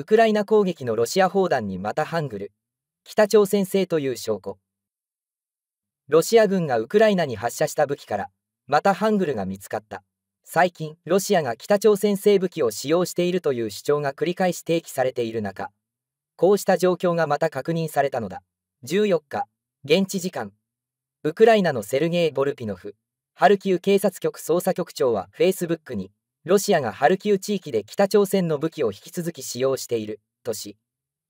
ウクライナ攻撃のロシア砲弾にまたハングル北朝鮮製という証拠ロシア軍がウクライナに発射した武器からまたハングルが見つかった最近ロシアが北朝鮮製武器を使用しているという主張が繰り返し提起されている中こうした状況がまた確認されたのだ14日現地時間ウクライナのセルゲイ・ボルピノフハルキウ警察局捜査局長はフェイスブックにロシアがハルキウ地域で北朝鮮の武器を引き続き使用しているとし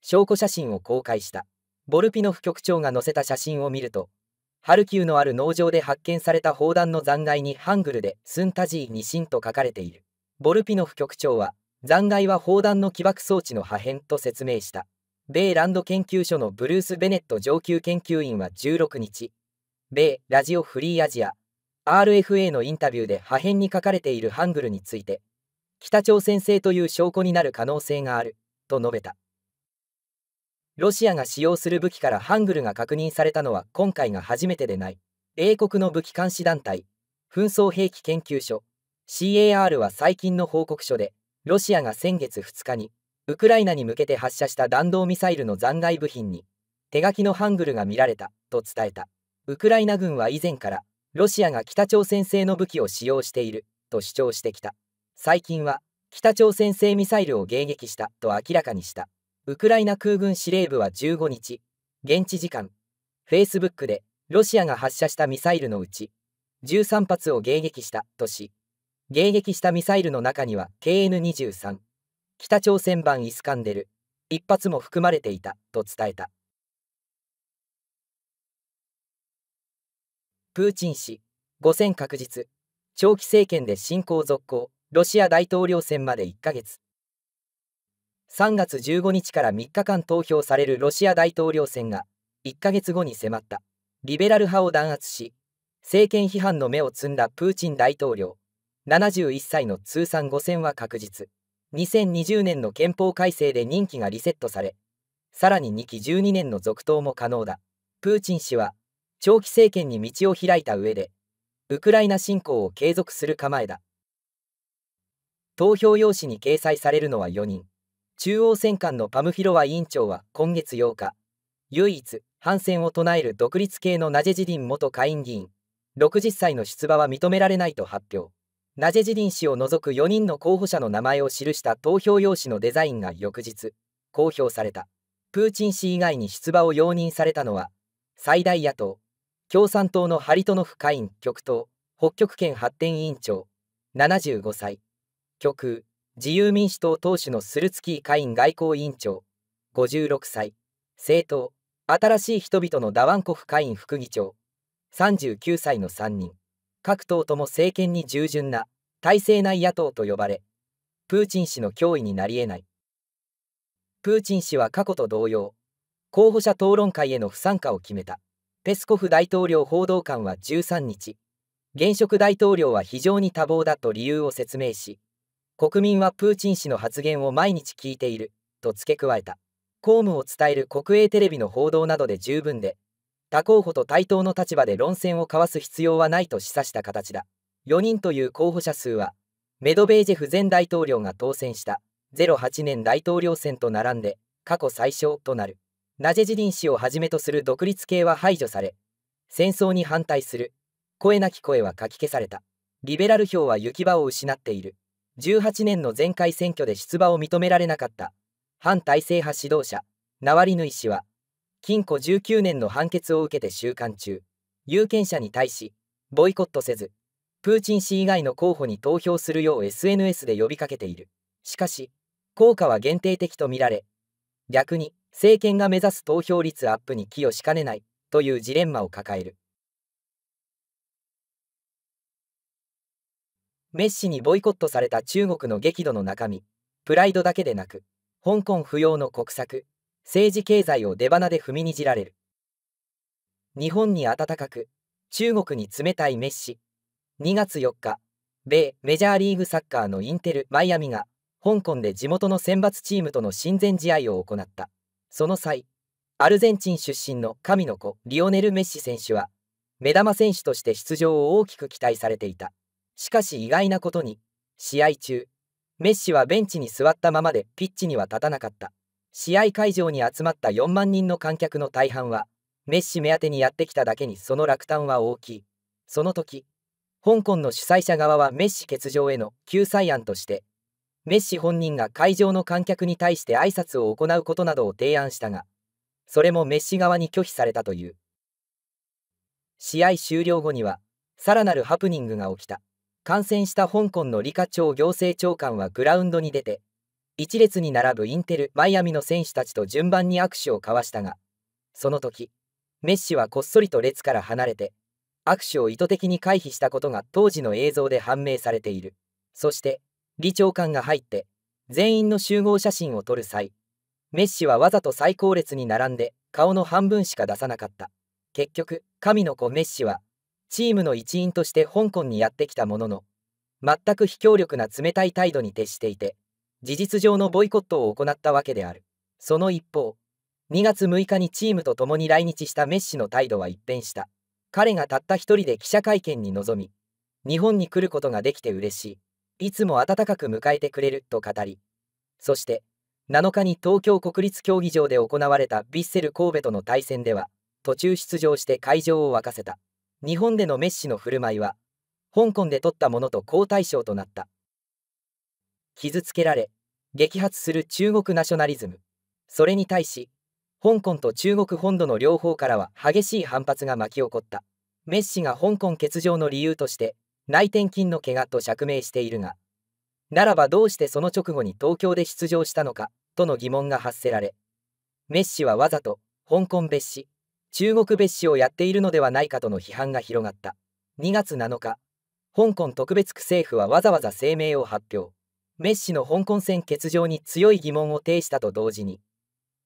証拠写真を公開したボルピノフ局長が載せた写真を見るとハルキウのある農場で発見された砲弾の残骸にハングルでスンタジーニシンと書かれているボルピノフ局長は残骸は砲弾の起爆装置の破片と説明した米ランド研究所のブルース・ベネット上級研究員は16日米ラジオフリーアジア RFA のインタビューで破片に書かれているハングルについて、北朝鮮製という証拠になる可能性がある、と述べた。ロシアが使用する武器からハングルが確認されたのは今回が初めてでない。英国の武器監視団体、紛争兵器研究所、CAR は最近の報告書で、ロシアが先月2日に、ウクライナに向けて発射した弾道ミサイルの残骸部品に、手書きのハングルが見られた、と伝えた。ウクライナ軍は以前から、ロシアが北朝鮮製の武器を使用していると主張してきた最近は北朝鮮製ミサイルを迎撃したと明らかにしたウクライナ空軍司令部は15日現地時間 Facebook でロシアが発射したミサイルのうち13発を迎撃したとし迎撃したミサイルの中には KN23 北朝鮮版イスカンデル1発も含まれていたと伝えたプーチン氏5選確実長期政権で侵攻続行ロシア大統領選まで1ヶ月3月15日から3日間投票されるロシア大統領選が1ヶ月後に迫ったリベラル派を弾圧し政権批判の芽を摘んだプーチン大統領71歳の通算5選は確実2020年の憲法改正で任期がリセットされさらに2期12年の続投も可能だプーチン氏は長期政権に道を開いた上で、ウクライナ侵攻を継続する構えだ。投票用紙に掲載されるのは4人。中央選管のパムフィロワ委員長は今月8日、唯一反戦を唱える独立系のナジェジディン元下院議員、60歳の出馬は認められないと発表。ナジェジディン氏を除く4人の候補者の名前を記した投票用紙のデザインが翌日、公表された。プーチン氏以外に出馬を容認されたのは、最大野党、共産党のハリトノフ会員極東北極圏発展委員長75歳極自由民主党党首のスルツキー会員外交委員長56歳政党新しい人々のダワンコフ会員副議長39歳の3人各党とも政権に従順な体制内野党と呼ばれプーチン氏の脅威になり得ないプーチン氏は過去と同様候補者討論会への不参加を決めたペスコフ大統領報道官は13日、現職大統領は非常に多忙だと理由を説明し、国民はプーチン氏の発言を毎日聞いていると付け加えた。公務を伝える国営テレビの報道などで十分で、他候補と対等の立場で論戦を交わす必要はないと示唆した形だ。4人という候補者数は、メドベージェフ前大統領が当選した08年大統領選と並んで過去最小となる。ナジェジディン氏をはじめとする独立系は排除され、戦争に反対する、声なき声はかき消された、リベラル票は行き場を失っている、18年の前回選挙で出馬を認められなかった、反体制派指導者、ナワリヌイ氏は、禁錮19年の判決を受けて収監中、有権者に対し、ボイコットせず、プーチン氏以外の候補に投票するよう SNS で呼びかけている。しかし、効果は限定的とみられ、逆に、政権が目指す投票率アップに寄与しかねないというジレンマを抱えるメッシにボイコットされた中国の激怒の中身プライドだけでなく香港不要の国策政治経済を出花で踏みにじられる日本に温かく中国に冷たいメッシ2月4日米メジャーリーグサッカーのインテル・マイアミが香港で地元の選抜チームとの親善試合を行ったその際、アルゼンチン出身の神の子リオネル・メッシ選手は、目玉選手として出場を大きく期待されていた。しかし意外なことに、試合中、メッシはベンチに座ったままでピッチには立たなかった。試合会場に集まった4万人の観客の大半は、メッシ目当てにやってきただけにその落胆は大きい。その時、香港の主催者側はメッシ欠場への救済案としてメッシ本人が会場の観客に対して挨拶を行うことなどを提案したが、それもメッシ側に拒否されたという。試合終了後には、さらなるハプニングが起きた。感染した香港の李家超行政長官はグラウンドに出て、一列に並ぶインテル・マイアミの選手たちと順番に握手を交わしたが、その時、メッシはこっそりと列から離れて、握手を意図的に回避したことが当時の映像で判明されている。そして、李長官が入って全員の集合写真を撮る際メッシはわざと最高列に並んで顔の半分しか出さなかった結局神の子メッシはチームの一員として香港にやってきたものの全く非協力な冷たい態度に徹していて事実上のボイコットを行ったわけであるその一方2月6日にチームと共に来日したメッシの態度は一変した彼がたった一人で記者会見に臨み日本に来ることができて嬉しいいつも温かく迎えてくれると語り、そして7日に東京国立競技場で行われたヴィッセル神戸との対戦では、途中出場して会場を沸かせた。日本でのメッシの振る舞いは、香港で取ったものと好対象となった。傷つけられ、激発する中国ナショナリズム。それに対し、香港と中国本土の両方からは激しい反発が巻き起こった。メッシが香港欠場の理由として、内転筋の怪我と釈明しているが、ならばどうしてその直後に東京で出場したのかとの疑問が発せられ、メッシはわざと香港別紙、中国別紙をやっているのではないかとの批判が広がった。2月7日、香港特別区政府はわざわざ声明を発表。メッシの香港戦欠場に強い疑問を呈したと同時に、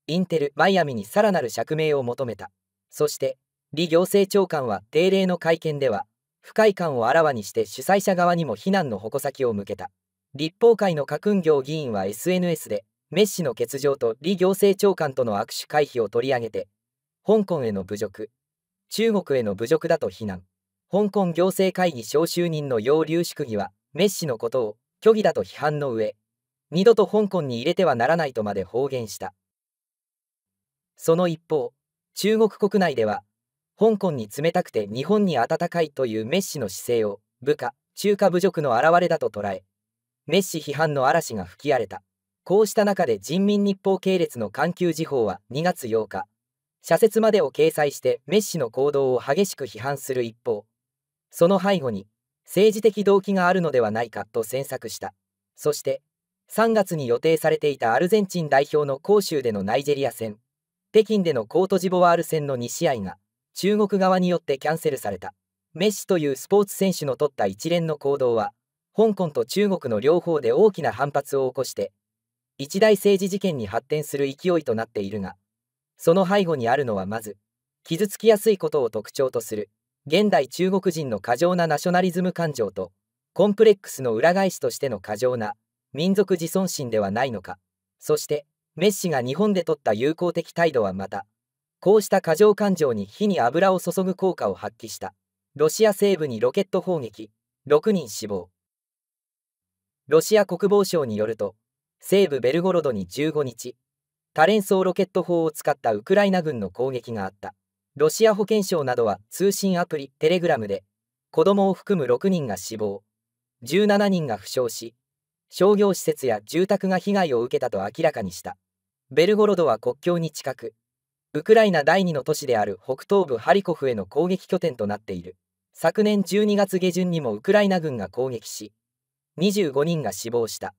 インテル・マイアミにさらなる釈明を求めた。そして、李行政長官は定例の会見では、不快感をあらわにして主催者側にも非難の矛先を向けた立法会の郭運業議員は SNS でメッシの欠場と李行政長官との握手回避を取り上げて香港への侮辱中国への侮辱だと非難香港行政会議招集人の要留祝議はメッシのことを虚偽だと批判の上二度と香港に入れてはならないとまで方言したその一方中国国内では香港に冷たくて日本に温かいというメッシの姿勢を部下中華侮辱の表れだと捉えメッシ批判の嵐が吹き荒れたこうした中で人民日報系列の環球時報は2月8日社説までを掲載してメッシの行動を激しく批判する一方その背後に政治的動機があるのではないかと詮索したそして3月に予定されていたアルゼンチン代表の杭州でのナイジェリア戦北京でのコートジボワール戦の2試合が中国側によってキャンセルされた。メッシというスポーツ選手の取った一連の行動は、香港と中国の両方で大きな反発を起こして、一大政治事件に発展する勢いとなっているが、その背後にあるのはまず、傷つきやすいことを特徴とする、現代中国人の過剰なナショナリズム感情と、コンプレックスの裏返しとしての過剰な民族自尊心ではないのか。そして、メッシが日本で取った友好的態度はまた、こうした過剰感情に火に油を注ぐ効果を発揮したロシア西部にロケット砲撃6人死亡ロシア国防省によると西部ベルゴロドに15日多連装ロケット砲を使ったウクライナ軍の攻撃があったロシア保健省などは通信アプリテレグラムで子供を含む6人が死亡17人が負傷し商業施設や住宅が被害を受けたと明らかにしたベルゴロドは国境に近くウクライナ第2の都市である北東部ハリコフへの攻撃拠点となっている。昨年12月下旬にもウクライナ軍が攻撃し、25人が死亡した。